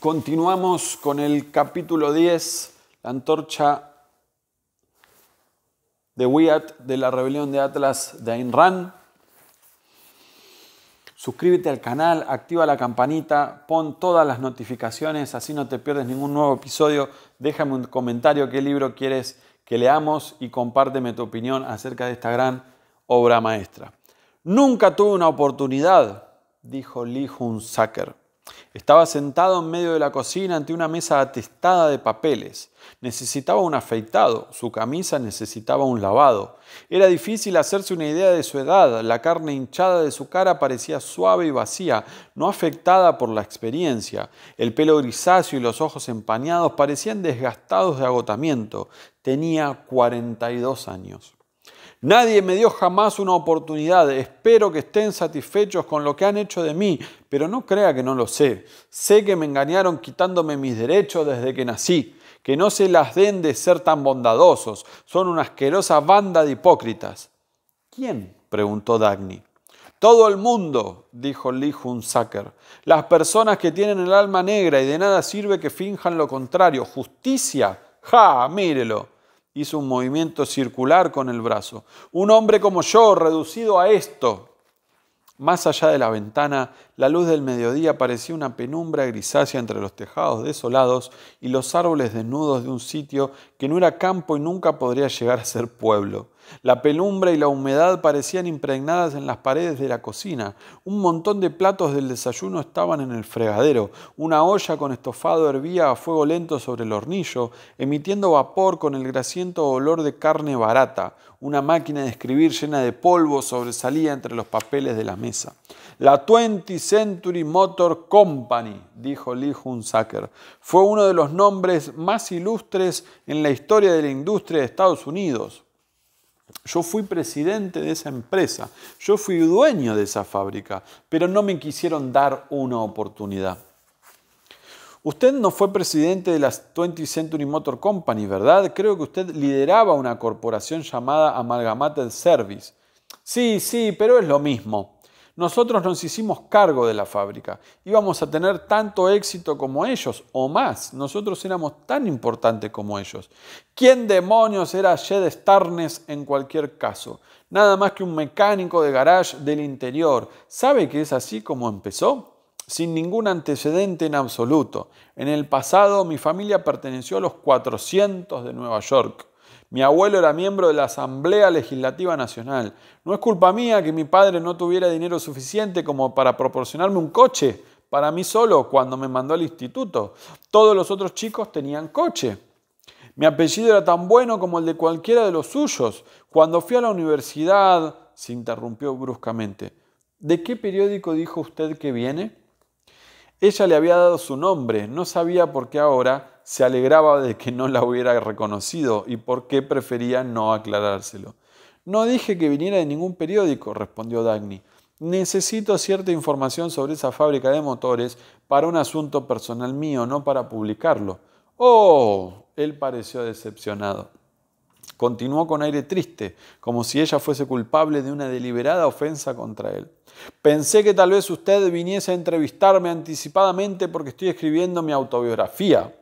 Continuamos con el capítulo 10, la antorcha de Wyatt de la rebelión de Atlas de Ayn Rand. Suscríbete al canal, activa la campanita, pon todas las notificaciones, así no te pierdes ningún nuevo episodio. Déjame un comentario qué libro quieres que leamos y compárteme tu opinión acerca de esta gran obra maestra. Nunca tuve una oportunidad, dijo Lee Hunsaker estaba sentado en medio de la cocina ante una mesa atestada de papeles. Necesitaba un afeitado, su camisa necesitaba un lavado. Era difícil hacerse una idea de su edad, la carne hinchada de su cara parecía suave y vacía, no afectada por la experiencia. El pelo grisáceo y los ojos empañados parecían desgastados de agotamiento. Tenía 42 años. Nadie me dio jamás una oportunidad. Espero que estén satisfechos con lo que han hecho de mí, pero no crea que no lo sé. Sé que me engañaron quitándome mis derechos desde que nací. Que no se las den de ser tan bondadosos. Son una asquerosa banda de hipócritas. ¿Quién? preguntó Dagny. Todo el mundo, dijo Lee Hunsaker. Las personas que tienen el alma negra y de nada sirve que finjan lo contrario. Justicia. Ja, mírelo hizo un movimiento circular con el brazo. Un hombre como yo, reducido a esto. Más allá de la ventana, la luz del mediodía parecía una penumbra grisácea entre los tejados desolados y los árboles desnudos de un sitio que no era campo y nunca podría llegar a ser pueblo. La penumbra y la humedad parecían impregnadas en las paredes de la cocina. Un montón de platos del desayuno estaban en el fregadero. Una olla con estofado hervía a fuego lento sobre el hornillo, emitiendo vapor con el grasiento olor de carne barata. Una máquina de escribir llena de polvo sobresalía entre los papeles de la mesa. La 20 Century Motor Company, dijo Lee Hunsaker, fue uno de los nombres más ilustres en la historia de la industria de Estados Unidos yo fui presidente de esa empresa, yo fui dueño de esa fábrica, pero no me quisieron dar una oportunidad. Usted no fue presidente de la 20th Century Motor Company, ¿verdad? Creo que usted lideraba una corporación llamada Amalgamated Service. Sí, sí, pero es lo mismo. Nosotros nos hicimos cargo de la fábrica. Íbamos a tener tanto éxito como ellos, o más. Nosotros éramos tan importantes como ellos. ¿Quién demonios era Jed Starnes en cualquier caso? Nada más que un mecánico de garage del interior. ¿Sabe que es así como empezó? sin ningún antecedente en absoluto. En el pasado mi familia perteneció a los 400 de Nueva York. Mi abuelo era miembro de la Asamblea Legislativa Nacional. No es culpa mía que mi padre no tuviera dinero suficiente como para proporcionarme un coche para mí solo cuando me mandó al instituto. Todos los otros chicos tenían coche. Mi apellido era tan bueno como el de cualquiera de los suyos. Cuando fui a la universidad, se interrumpió bruscamente. ¿De qué periódico dijo usted que viene? Ella le había dado su nombre, no sabía por qué ahora se alegraba de que no la hubiera reconocido y por qué prefería no aclarárselo. No dije que viniera de ningún periódico, respondió Dagny. Necesito cierta información sobre esa fábrica de motores para un asunto personal mío, no para publicarlo. Oh, él pareció decepcionado. Continuó con aire triste, como si ella fuese culpable de una deliberada ofensa contra él. Pensé que tal vez usted viniese a entrevistarme anticipadamente porque estoy escribiendo mi autobiografía.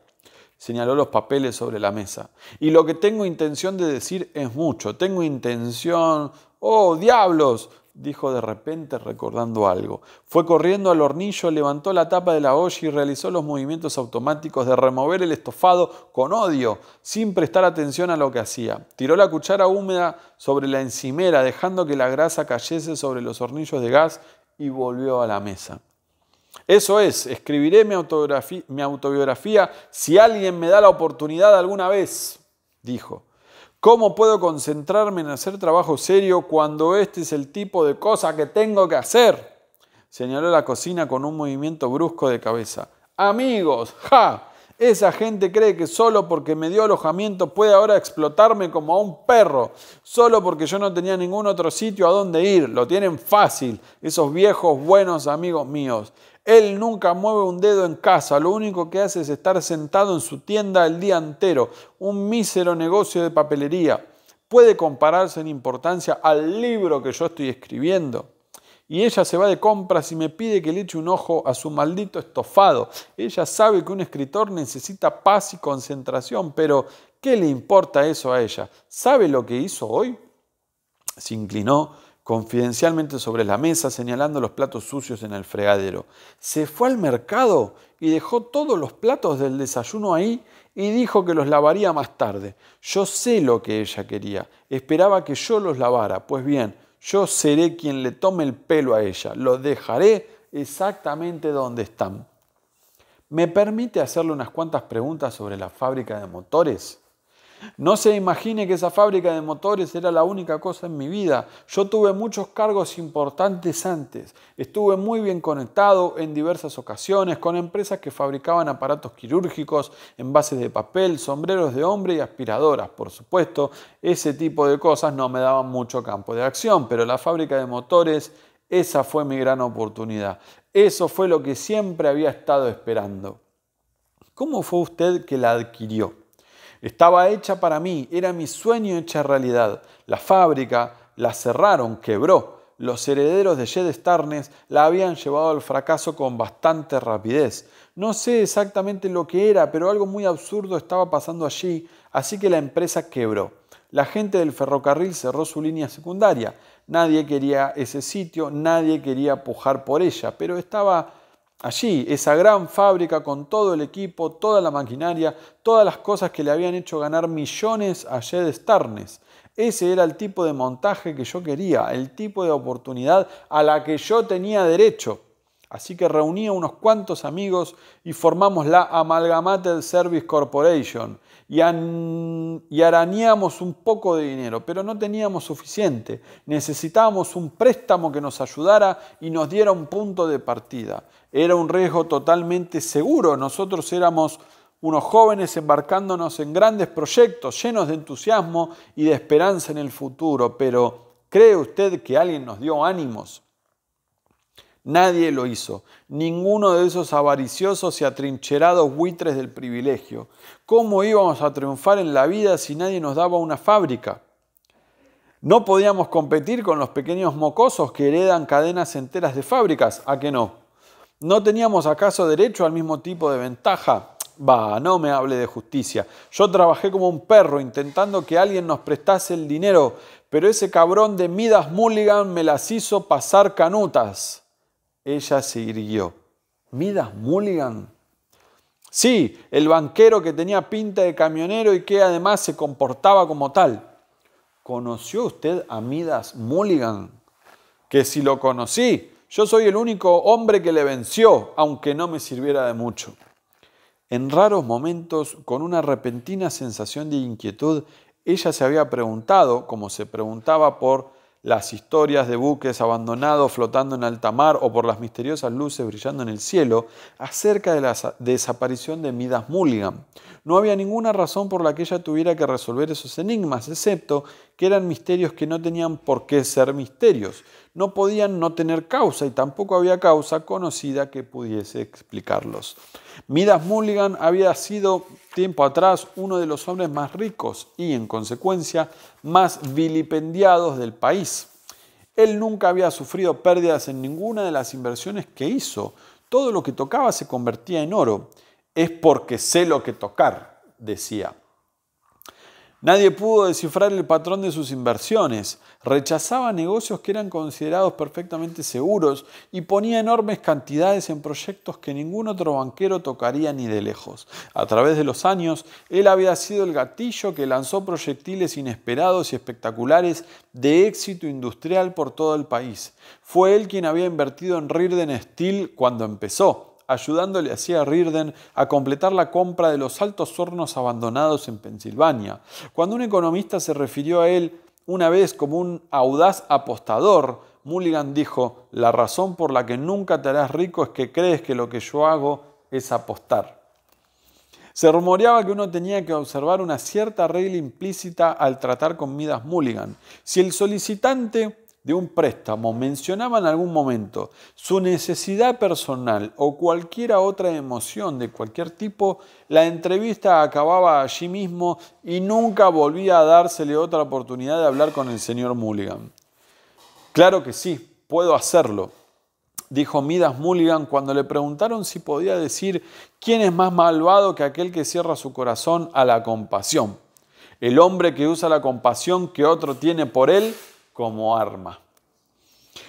Señaló los papeles sobre la mesa. Y lo que tengo intención de decir es mucho. Tengo intención... ¡Oh, diablos! dijo de repente recordando algo. Fue corriendo al hornillo, levantó la tapa de la olla y realizó los movimientos automáticos de remover el estofado con odio, sin prestar atención a lo que hacía. Tiró la cuchara húmeda sobre la encimera, dejando que la grasa cayese sobre los hornillos de gas y volvió a la mesa. Eso es, escribiré mi autobiografía, si alguien me da la oportunidad alguna vez, dijo. ¿Cómo puedo concentrarme en hacer trabajo serio cuando este es el tipo de cosa que tengo que hacer? Señaló la cocina con un movimiento brusco de cabeza. Amigos, ja, esa gente cree que solo porque me dio alojamiento puede ahora explotarme como a un perro, solo porque yo no tenía ningún otro sitio a donde ir, lo tienen fácil, esos viejos buenos amigos míos. Él nunca mueve un dedo en casa, lo único que hace es estar sentado en su tienda el día entero, un mísero negocio de papelería. Puede compararse en importancia al libro que yo estoy escribiendo. Y ella se va de compras y me pide que le eche un ojo a su maldito estofado. Ella sabe que un escritor necesita paz y concentración, pero ¿qué le importa eso a ella? ¿Sabe lo que hizo hoy? Se inclinó confidencialmente sobre la mesa, señalando los platos sucios en el fregadero. Se fue al mercado y dejó todos los platos del desayuno ahí y dijo que los lavaría más tarde. Yo sé lo que ella quería. Esperaba que yo los lavara. Pues bien, yo seré quien le tome el pelo a ella. Los dejaré exactamente donde están. ¿Me permite hacerle unas cuantas preguntas sobre la fábrica de motores? No se imagine que esa fábrica de motores era la única cosa en mi vida. Yo tuve muchos cargos importantes antes. Estuve muy bien conectado en diversas ocasiones con empresas que fabricaban aparatos quirúrgicos, envases de papel, sombreros de hombre y aspiradoras. Por supuesto, ese tipo de cosas no me daban mucho campo de acción, pero la fábrica de motores, esa fue mi gran oportunidad. Eso fue lo que siempre había estado esperando. ¿Cómo fue usted que la adquirió? Estaba hecha para mí, era mi sueño hecha realidad. La fábrica la cerraron, quebró. Los herederos de Jed Starnes la habían llevado al fracaso con bastante rapidez. No sé exactamente lo que era, pero algo muy absurdo estaba pasando allí, así que la empresa quebró. La gente del ferrocarril cerró su línea secundaria. Nadie quería ese sitio, nadie quería pujar por ella, pero estaba Allí, esa gran fábrica con todo el equipo, toda la maquinaria, todas las cosas que le habían hecho ganar millones a Jed Starnes. Ese era el tipo de montaje que yo quería, el tipo de oportunidad a la que yo tenía derecho. Así que reuní a unos cuantos amigos y formamos la Amalgamated Service Corporation y, y, arañamos un poco de dinero, pero no teníamos suficiente. Necesitábamos un préstamo que nos ayudara y nos diera un punto de partida. Era un riesgo totalmente seguro. Nosotros éramos unos jóvenes embarcándonos en grandes proyectos llenos de entusiasmo y de esperanza en el futuro, pero ¿cree usted que alguien nos dio ánimos? Nadie lo hizo, ninguno de esos avariciosos y atrincherados buitres del privilegio. ¿Cómo íbamos a triunfar en la vida si nadie nos daba una fábrica? No podíamos competir con los pequeños mocosos que heredan cadenas enteras de fábricas, ¿a qué no? ¿No teníamos acaso derecho al mismo tipo de ventaja? Bah, no me hable de justicia. Yo trabajé como un perro intentando que alguien nos prestase el dinero, pero ese cabrón de Midas Mulligan me las hizo pasar canutas ella se irguió. Midas Mulligan. Sí, el banquero que tenía pinta de camionero y que además se comportaba como tal. ¿Conoció usted a Midas Mulligan? Que si lo conocí, yo soy el único hombre que le venció, aunque no me sirviera de mucho. En raros momentos, con una repentina sensación de inquietud, ella se había preguntado, como se preguntaba por las historias de buques abandonados flotando en alta mar o por las misteriosas luces brillando en el cielo acerca de la desaparición de Midas Mulligan. No había ninguna razón por la que ella tuviera que resolver esos enigmas, excepto que eran misterios que no tenían por qué ser misterios no podían no tener causa y tampoco había causa conocida que pudiese explicarlos. Midas Mulligan había sido tiempo atrás uno de los hombres más ricos y, en consecuencia, más vilipendiados del país. Él nunca había sufrido pérdidas en ninguna de las inversiones que hizo. Todo lo que tocaba se convertía en oro. Es porque sé lo que tocar, decía. Nadie pudo descifrar el patrón de sus inversiones, rechazaba negocios que eran considerados perfectamente seguros y ponía enormes cantidades en proyectos que ningún otro banquero tocaría ni de lejos. A través de los años, él había sido el gatillo que lanzó proyectiles inesperados y espectaculares de éxito industrial por todo el país. Fue él quien había invertido en Rirden Steel cuando empezó ayudándole así a Rirden a completar la compra de los altos hornos abandonados en Pensilvania. Cuando un economista se refirió a él una vez como un audaz apostador, Mulligan dijo, la razón por la que nunca te harás rico es que crees que lo que yo hago es apostar. Se rumoreaba que uno tenía que observar una cierta regla implícita al tratar con Midas Mulligan. Si el solicitante de un préstamo mencionaba en algún momento su necesidad personal o cualquier otra emoción de cualquier tipo, la entrevista acababa allí mismo y nunca volvía a dársele otra oportunidad de hablar con el señor Mulligan. Claro que sí, puedo hacerlo, dijo Midas Mulligan cuando le preguntaron si podía decir quién es más malvado que aquel que cierra su corazón a la compasión. El hombre que usa la compasión que otro tiene por él como arma.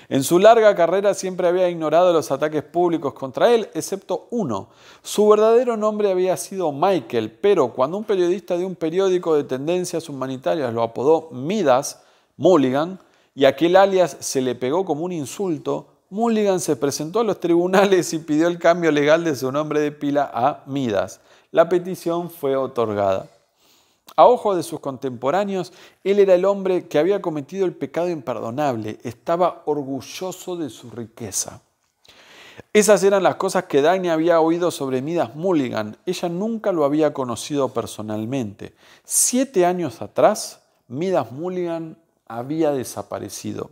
En su larga carrera siempre había ignorado los ataques públicos contra él, excepto uno. Su verdadero nombre había sido Michael, pero cuando un periodista de un periódico de tendencias humanitarias lo apodó Midas, Mulligan, y aquel alias se le pegó como un insulto, Mulligan se presentó a los tribunales y pidió el cambio legal de su nombre de pila a Midas. La petición fue otorgada. A ojo de sus contemporáneos, él era el hombre que había cometido el pecado imperdonable, estaba orgulloso de su riqueza. Esas eran las cosas que Dagny había oído sobre Midas Mulligan. Ella nunca lo había conocido personalmente. Siete años atrás, Midas Mulligan había desaparecido.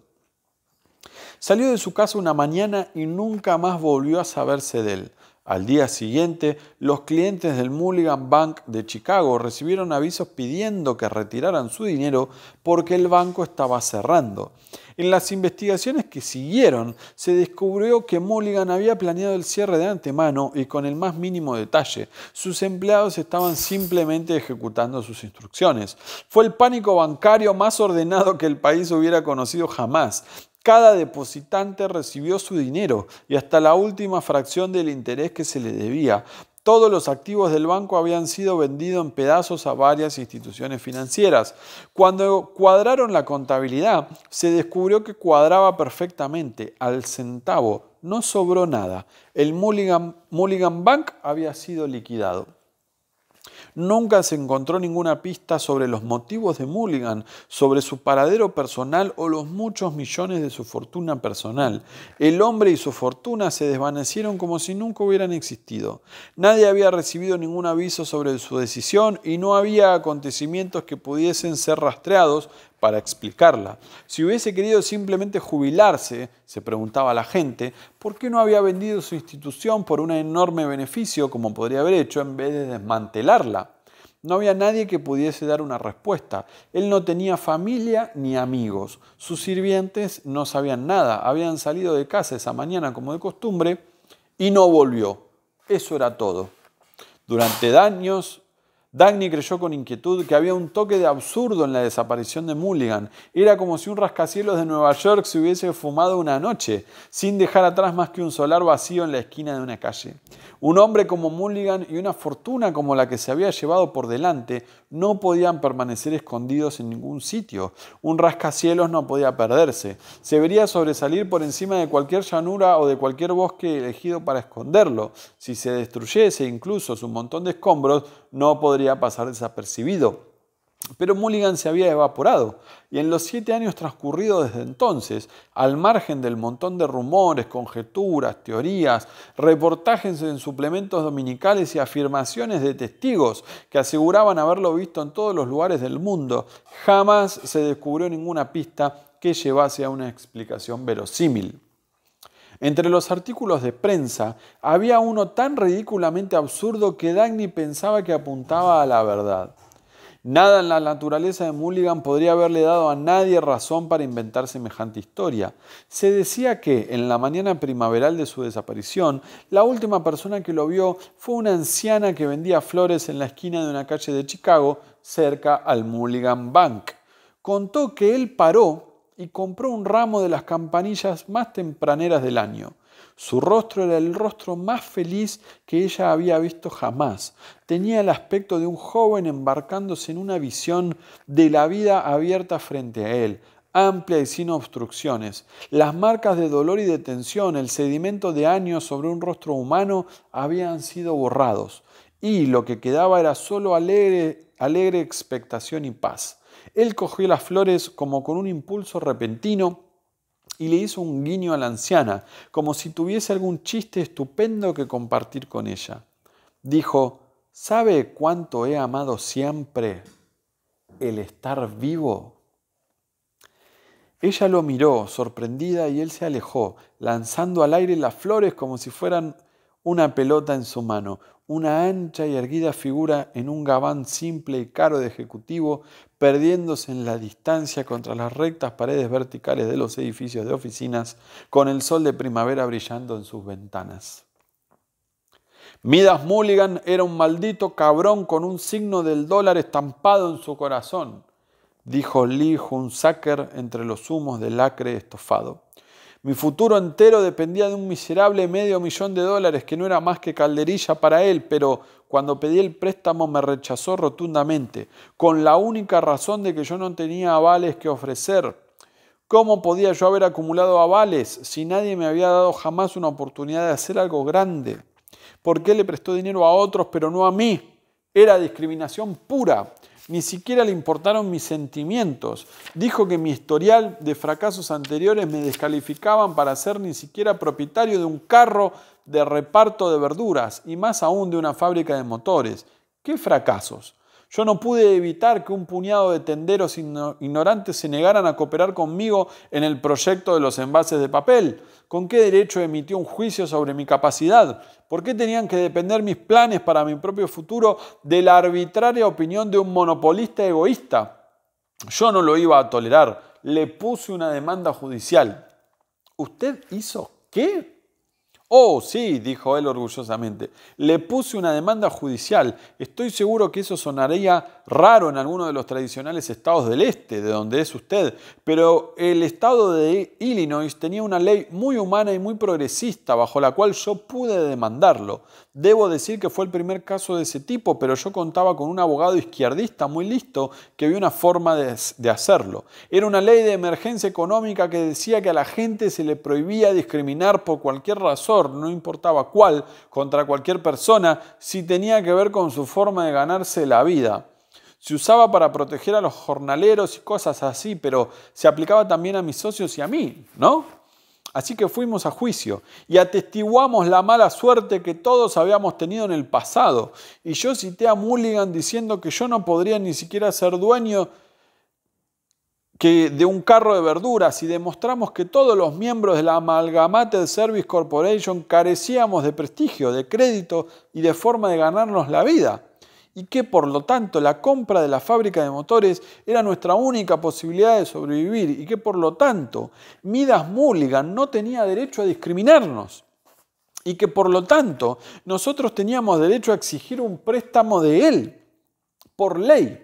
Salió de su casa una mañana y nunca más volvió a saberse de él. Al día siguiente, los clientes del Mulligan Bank de Chicago recibieron avisos pidiendo que retiraran su dinero porque el banco estaba cerrando. En las investigaciones que siguieron, se descubrió que Mulligan había planeado el cierre de antemano y con el más mínimo detalle. Sus empleados estaban simplemente ejecutando sus instrucciones. Fue el pánico bancario más ordenado que el país hubiera conocido jamás. Cada depositante recibió su dinero y hasta la última fracción del interés que se le debía. Todos los activos del banco habían sido vendidos en pedazos a varias instituciones financieras. Cuando cuadraron la contabilidad, se descubrió que cuadraba perfectamente, al centavo. No sobró nada. El Mulligan, Mulligan Bank había sido liquidado. Nunca se encontró ninguna pista sobre los motivos de Mulligan, sobre su paradero personal o los muchos millones de su fortuna personal. El hombre y su fortuna se desvanecieron como si nunca hubieran existido. Nadie había recibido ningún aviso sobre su decisión y no había acontecimientos que pudiesen ser rastreados para explicarla. Si hubiese querido simplemente jubilarse, se preguntaba la gente, ¿por qué no había vendido su institución por un enorme beneficio como podría haber hecho en vez de desmantelarla? No había nadie que pudiese dar una respuesta. Él no tenía familia ni amigos. Sus sirvientes no sabían nada. Habían salido de casa esa mañana como de costumbre y no volvió. Eso era todo. Durante años Dagny creyó con inquietud que había un toque de absurdo en la desaparición de Mulligan. Era como si un rascacielos de Nueva York se hubiese fumado una noche, sin dejar atrás más que un solar vacío en la esquina de una calle. Un hombre como Mulligan y una fortuna como la que se había llevado por delante no podían permanecer escondidos en ningún sitio. Un rascacielos no podía perderse. Se vería sobresalir por encima de cualquier llanura o de cualquier bosque elegido para esconderlo. Si se destruyese incluso su montón de escombros, no podría pasar desapercibido. Pero Mulligan se había evaporado, y en los siete años transcurridos desde entonces, al margen del montón de rumores, conjeturas, teorías, reportajes en suplementos dominicales y afirmaciones de testigos que aseguraban haberlo visto en todos los lugares del mundo, jamás se descubrió ninguna pista que llevase a una explicación verosímil. Entre los artículos de prensa había uno tan ridículamente absurdo que Dagny pensaba que apuntaba a la verdad. Nada en la naturaleza de Mulligan podría haberle dado a nadie razón para inventar semejante historia. Se decía que, en la mañana primaveral de su desaparición, la última persona que lo vio fue una anciana que vendía flores en la esquina de una calle de Chicago, cerca al Mulligan Bank. Contó que él paró y compró un ramo de las campanillas más tempraneras del año. Su rostro era el rostro más feliz que ella había visto jamás. Tenía el aspecto de un joven embarcándose en una visión de la vida abierta frente a él, amplia y sin obstrucciones. Las marcas de dolor y de tensión, el sedimento de años sobre un rostro humano habían sido borrados, y lo que quedaba era solo alegre, alegre expectación y paz. Él cogió las flores como con un impulso repentino y le hizo un guiño a la anciana, como si tuviese algún chiste estupendo que compartir con ella. Dijo, ¿sabe cuánto he amado siempre el estar vivo? Ella lo miró, sorprendida, y él se alejó, lanzando al aire las flores como si fueran una pelota en su mano, una ancha y erguida figura en un gabán simple y caro de ejecutivo, perdiéndose en la distancia contra las rectas paredes verticales de los edificios de oficinas, con el sol de primavera brillando en sus ventanas. Midas Mulligan era un maldito cabrón con un signo del dólar estampado en su corazón, dijo Lee Hunsaker entre los humos del acre estofado. Mi futuro entero dependía de un miserable medio millón de dólares que no era más que calderilla para él, pero cuando pedí el préstamo me rechazó rotundamente, con la única razón de que yo no tenía avales que ofrecer. ¿Cómo podía yo haber acumulado avales si nadie me había dado jamás una oportunidad de hacer algo grande? ¿Por qué le prestó dinero a otros pero no a mí? Era discriminación pura. Ni siquiera le importaron mis sentimientos. Dijo que mi historial de fracasos anteriores me descalificaban para ser ni siquiera propietario de un carro de reparto de verduras y más aún de una fábrica de motores. ¿Qué fracasos? Yo no pude evitar que un puñado de tenderos ignorantes se negaran a cooperar conmigo en el proyecto de los envases de papel. ¿Con qué derecho emitió un juicio sobre mi capacidad? ¿Por qué tenían que depender mis planes para mi propio futuro de la arbitraria opinión de un monopolista egoísta? Yo no lo iba a tolerar. Le puse una demanda judicial. ¿Usted hizo qué? Oh, sí, dijo él orgullosamente, le puse una demanda judicial. Estoy seguro que eso sonaría raro en alguno de los tradicionales estados del este, de donde es usted, pero el estado de Illinois tenía una ley muy humana y muy progresista bajo la cual yo pude demandarlo. Debo decir que fue el primer caso de ese tipo, pero yo contaba con un abogado izquierdista muy listo que vio una forma de, de hacerlo. Era una ley de emergencia económica que decía que a la gente se le prohibía discriminar por cualquier razón no importaba cuál, contra cualquier persona, si tenía que ver con su forma de ganarse la vida. Se usaba para proteger a los jornaleros y cosas así, pero se aplicaba también a mis socios y a mí, ¿no? Así que fuimos a juicio y atestiguamos la mala suerte que todos habíamos tenido en el pasado. Y yo cité a Mulligan diciendo que yo no podría ni siquiera ser dueño que de un carro de verduras y demostramos que todos los miembros de la Amalgamated Service Corporation carecíamos de prestigio, de crédito y de forma de ganarnos la vida, y que por lo tanto la compra de la fábrica de motores era nuestra única posibilidad de sobrevivir, y que por lo tanto Midas Mulligan no tenía derecho a discriminarnos, y que por lo tanto nosotros teníamos derecho a exigir un préstamo de él, por ley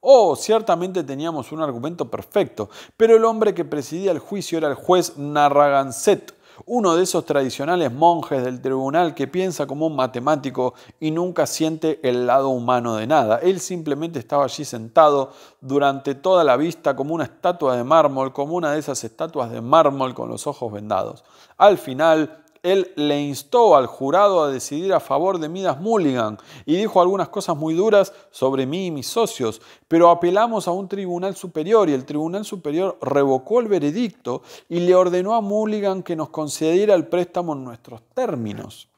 Oh, ciertamente teníamos un argumento perfecto, pero el hombre que presidía el juicio era el juez Narragansett, uno de esos tradicionales monjes del tribunal que piensa como un matemático y nunca siente el lado humano de nada. Él simplemente estaba allí sentado durante toda la vista como una estatua de mármol, como una de esas estatuas de mármol con los ojos vendados. Al final, él le instó al jurado a decidir a favor de Midas Mulligan y dijo algunas cosas muy duras sobre mí y mis socios, pero apelamos a un tribunal superior y el tribunal superior revocó el veredicto y le ordenó a Mulligan que nos concediera el préstamo en nuestros términos.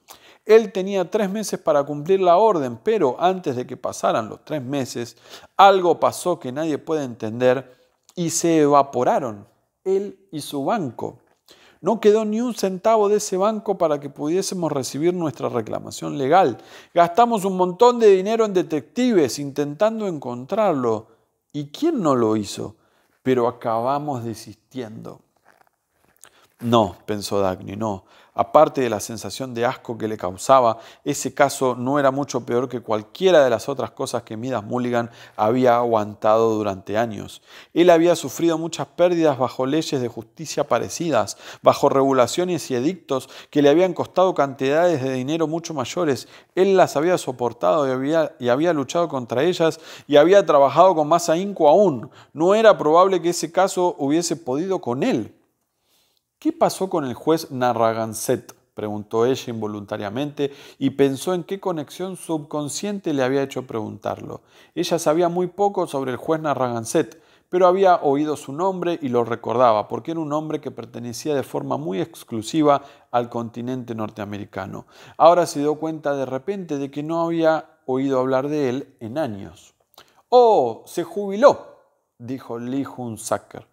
Él tenía tres meses para cumplir la orden, pero antes de que pasaran los tres meses, algo pasó que nadie puede entender y se evaporaron, él y su banco. No quedó ni un centavo de ese banco para que pudiésemos recibir nuestra reclamación legal. Gastamos un montón de dinero en detectives intentando encontrarlo. ¿Y quién no lo hizo? Pero acabamos desistiendo. No, pensó Dagny, no. Aparte de la sensación de asco que le causaba, ese caso no era mucho peor que cualquiera de las otras cosas que Midas Mulligan había aguantado durante años. Él había sufrido muchas pérdidas bajo leyes de justicia parecidas, bajo regulaciones y edictos que le habían costado cantidades de dinero mucho mayores. Él las había soportado y había, y había luchado contra ellas y había trabajado con más ahínco aún. No era probable que ese caso hubiese podido con él. ¿Qué pasó con el juez Narragansett? preguntó ella involuntariamente y pensó en qué conexión subconsciente le había hecho preguntarlo. Ella sabía muy poco sobre el juez Narragansett, pero había oído su nombre y lo recordaba, porque era un hombre que pertenecía de forma muy exclusiva al continente norteamericano. Ahora se dio cuenta de repente de que no había oído hablar de él en años. ¡Oh! Se jubiló, dijo Lee Hunsaker.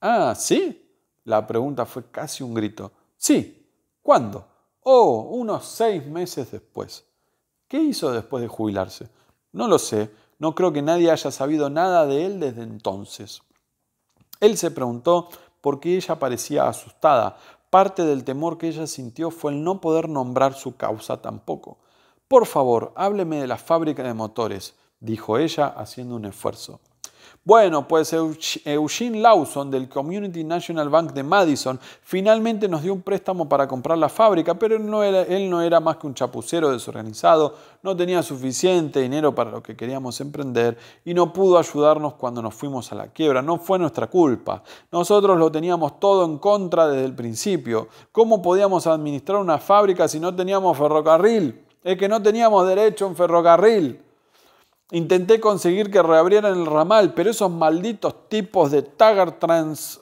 Ah, sí, la pregunta fue casi un grito. Sí, ¿cuándo? Oh, unos seis meses después. ¿Qué hizo después de jubilarse? No lo sé, no creo que nadie haya sabido nada de él desde entonces. Él se preguntó por qué ella parecía asustada. Parte del temor que ella sintió fue el no poder nombrar su causa tampoco. Por favor, hábleme de la fábrica de motores, dijo ella haciendo un esfuerzo. Bueno, pues Eugene Lawson del Community National Bank de Madison finalmente nos dio un préstamo para comprar la fábrica, pero él no era, él no era más que un chapucero desorganizado, no tenía suficiente dinero para lo que queríamos emprender y no pudo ayudarnos cuando nos fuimos a la quiebra. No fue nuestra culpa. Nosotros lo teníamos todo en contra desde el principio. ¿Cómo podíamos administrar una fábrica si no teníamos ferrocarril? Es que no teníamos derecho a un ferrocarril. Intenté conseguir que reabrieran el ramal, pero esos malditos tipos de Taggart Trans...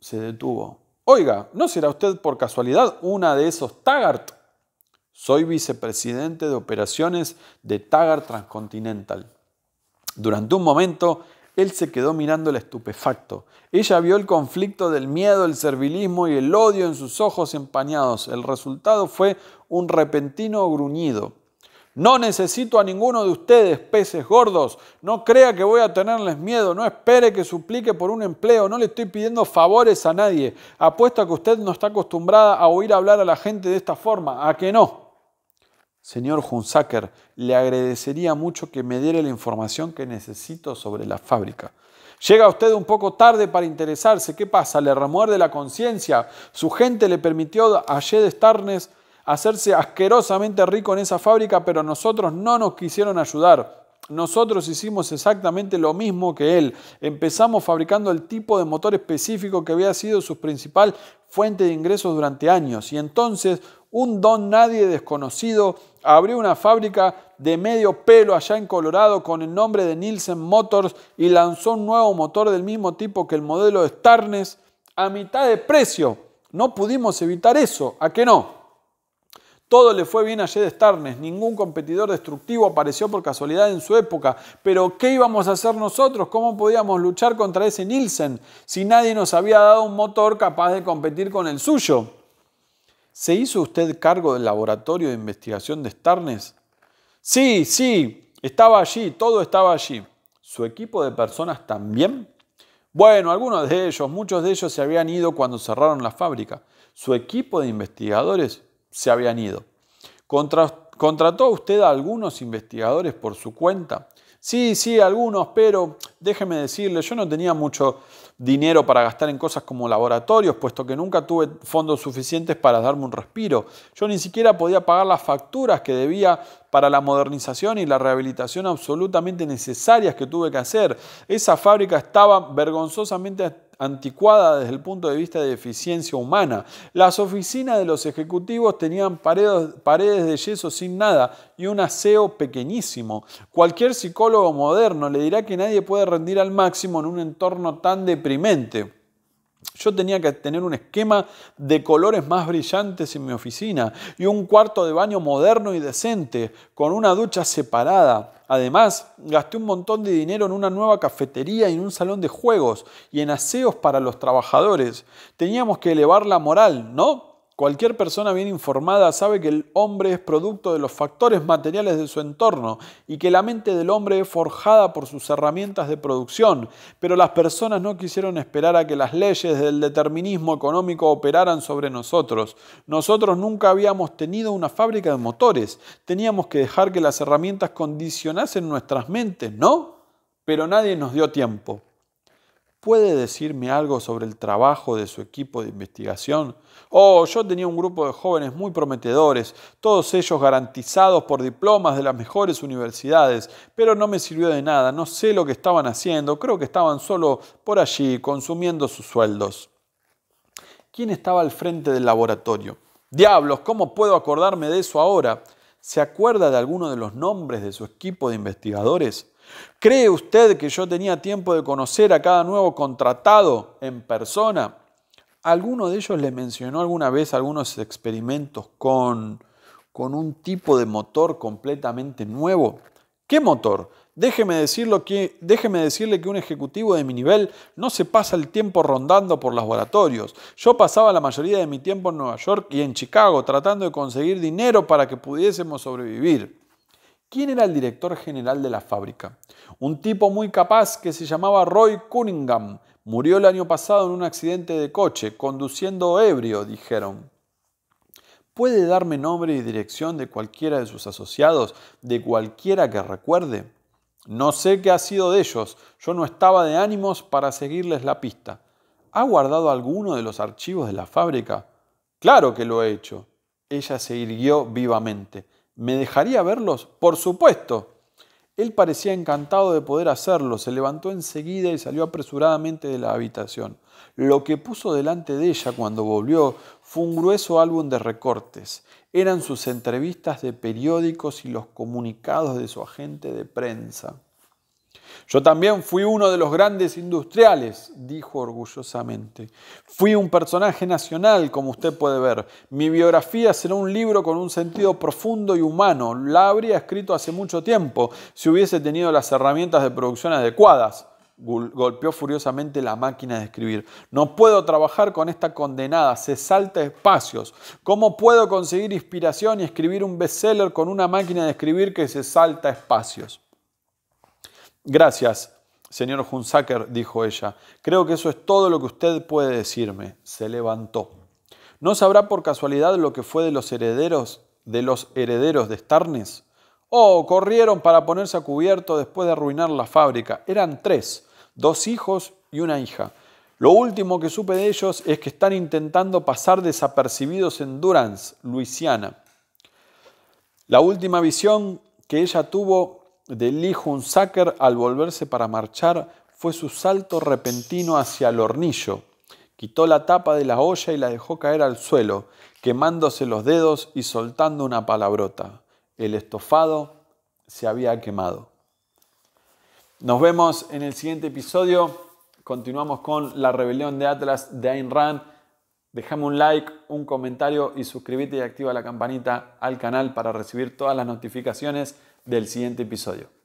Se detuvo. Oiga, ¿no será usted por casualidad una de esos Taggart? Soy vicepresidente de operaciones de Taggart Transcontinental. Durante un momento, él se quedó mirando el estupefacto. Ella vio el conflicto del miedo, el servilismo y el odio en sus ojos empañados. El resultado fue un repentino gruñido. No necesito a ninguno de ustedes, peces gordos. No crea que voy a tenerles miedo. No espere que suplique por un empleo. No le estoy pidiendo favores a nadie. Apuesto a que usted no está acostumbrada a oír hablar a la gente de esta forma. ¿A que no? Señor Hunsaker, le agradecería mucho que me diera la información que necesito sobre la fábrica. Llega usted un poco tarde para interesarse. ¿Qué pasa? Le remuerde la conciencia. Su gente le permitió a Jed Starnes hacerse asquerosamente rico en esa fábrica, pero nosotros no nos quisieron ayudar. Nosotros hicimos exactamente lo mismo que él. Empezamos fabricando el tipo de motor específico que había sido su principal fuente de ingresos durante años. Y entonces un don nadie desconocido abrió una fábrica de medio pelo allá en Colorado con el nombre de Nielsen Motors y lanzó un nuevo motor del mismo tipo que el modelo de Starnes a mitad de precio. No pudimos evitar eso. ¿A qué no? Todo le fue bien a Jed Starnes, ningún competidor destructivo apareció por casualidad en su época, pero ¿qué íbamos a hacer nosotros? ¿Cómo podíamos luchar contra ese Nielsen si nadie nos había dado un motor capaz de competir con el suyo? ¿Se hizo usted cargo del laboratorio de investigación de Starnes? Sí, sí, estaba allí, todo estaba allí. ¿Su equipo de personas también? Bueno, algunos de ellos, muchos de ellos se habían ido cuando cerraron la fábrica. Su equipo de investigadores se habían ido. ¿Contrató usted a algunos investigadores por su cuenta? Sí, sí, algunos, pero déjeme decirle, yo no tenía mucho dinero para gastar en cosas como laboratorios, puesto que nunca tuve fondos suficientes para darme un respiro. Yo ni siquiera podía pagar las facturas que debía para la modernización y la rehabilitación absolutamente necesarias que tuve que hacer. Esa fábrica estaba vergonzosamente anticuada desde el punto de vista de eficiencia humana. Las oficinas de los ejecutivos tenían paredes, paredes de yeso sin nada y un aseo pequeñísimo. Cualquier psicólogo moderno le dirá que nadie puede rendir al máximo en un entorno tan deprimente. Yo tenía que tener un esquema de colores más brillantes en mi oficina y un cuarto de baño moderno y decente, con una ducha separada. Además, gasté un montón de dinero en una nueva cafetería y en un salón de juegos y en aseos para los trabajadores. Teníamos que elevar la moral, ¿no? Cualquier persona bien informada sabe que el hombre es producto de los factores materiales de su entorno y que la mente del hombre es forjada por sus herramientas de producción, pero las personas no quisieron esperar a que las leyes del determinismo económico operaran sobre nosotros. Nosotros nunca habíamos tenido una fábrica de motores, teníamos que dejar que las herramientas condicionasen nuestras mentes, ¿no? Pero nadie nos dio tiempo. ¿Puede decirme algo sobre el trabajo de su equipo de investigación? Oh, yo tenía un grupo de jóvenes muy prometedores, todos ellos garantizados por diplomas de las mejores universidades, pero no me sirvió de nada, no sé lo que estaban haciendo, creo que estaban solo por allí, consumiendo sus sueldos. ¿Quién estaba al frente del laboratorio? Diablos, ¿cómo puedo acordarme de eso ahora? ¿Se acuerda de alguno de los nombres de su equipo de investigadores? ¿Cree usted que yo tenía tiempo de conocer a cada nuevo contratado en persona? ¿Alguno de ellos le mencionó alguna vez algunos experimentos con, un tipo de motor completamente nuevo? ¿Qué motor? Déjeme, déjeme decirle que un ejecutivo de mi nivel no se pasa el tiempo rondando por laboratorios. Yo pasaba la mayoría de mi tiempo en Nueva York y en Chicago tratando de conseguir dinero para que pudiésemos sobrevivir. ¿Quién era el director general de la fábrica? Un tipo muy capaz que se llamaba Roy Cunningham. Murió el año pasado en un accidente de coche, conduciendo ebrio, dijeron. ¿Puede darme nombre y dirección de cualquiera de sus asociados, de cualquiera que recuerde? No sé qué ha sido de ellos. Yo no estaba de ánimos para seguirles la pista. ¿Ha guardado alguno de los archivos de la fábrica? Claro que lo he hecho. Ella se irguió vivamente. ¿Me dejaría verlos? Por supuesto. Él parecía encantado de poder hacerlo, se levantó enseguida y salió apresuradamente de la habitación. Lo que puso delante de ella cuando volvió fue un grueso álbum de recortes. Eran sus entrevistas de periódicos y los comunicados de su agente de prensa. Yo también fui uno de los grandes industriales, dijo orgullosamente. Fui un personaje nacional, como usted puede ver. Mi biografía será un libro con un sentido profundo y humano. La habría escrito hace mucho tiempo, si hubiese tenido las herramientas de producción adecuadas golpeó furiosamente la máquina de escribir. No puedo trabajar con esta condenada, se salta espacios. ¿Cómo puedo conseguir inspiración y escribir un bestseller con una máquina de escribir que se salta espacios? Gracias, señor Hunsaker, dijo ella. Creo que eso es todo lo que usted puede decirme. Se levantó. ¿No sabrá por casualidad lo que fue de los herederos de los herederos de Starnes? Oh, corrieron para ponerse a cubierto después de arruinar la fábrica. Eran tres, dos hijos y una hija. Lo último que supe de ellos es que están intentando pasar desapercibidos en Durance, Luisiana. La última visión que ella tuvo del Lee Hunsaker al volverse para marchar fue su salto repentino hacia el hornillo. Quitó la tapa de la olla y la dejó caer al suelo, quemándose los dedos y soltando una palabrota. El estofado se había quemado. Nos vemos en el siguiente episodio. Continuamos con la rebelión de Atlas de Ayn Rand. Dejame un like, un comentario y suscríbete y activa la campanita al canal para recibir todas las notificaciones del siguiente episodio.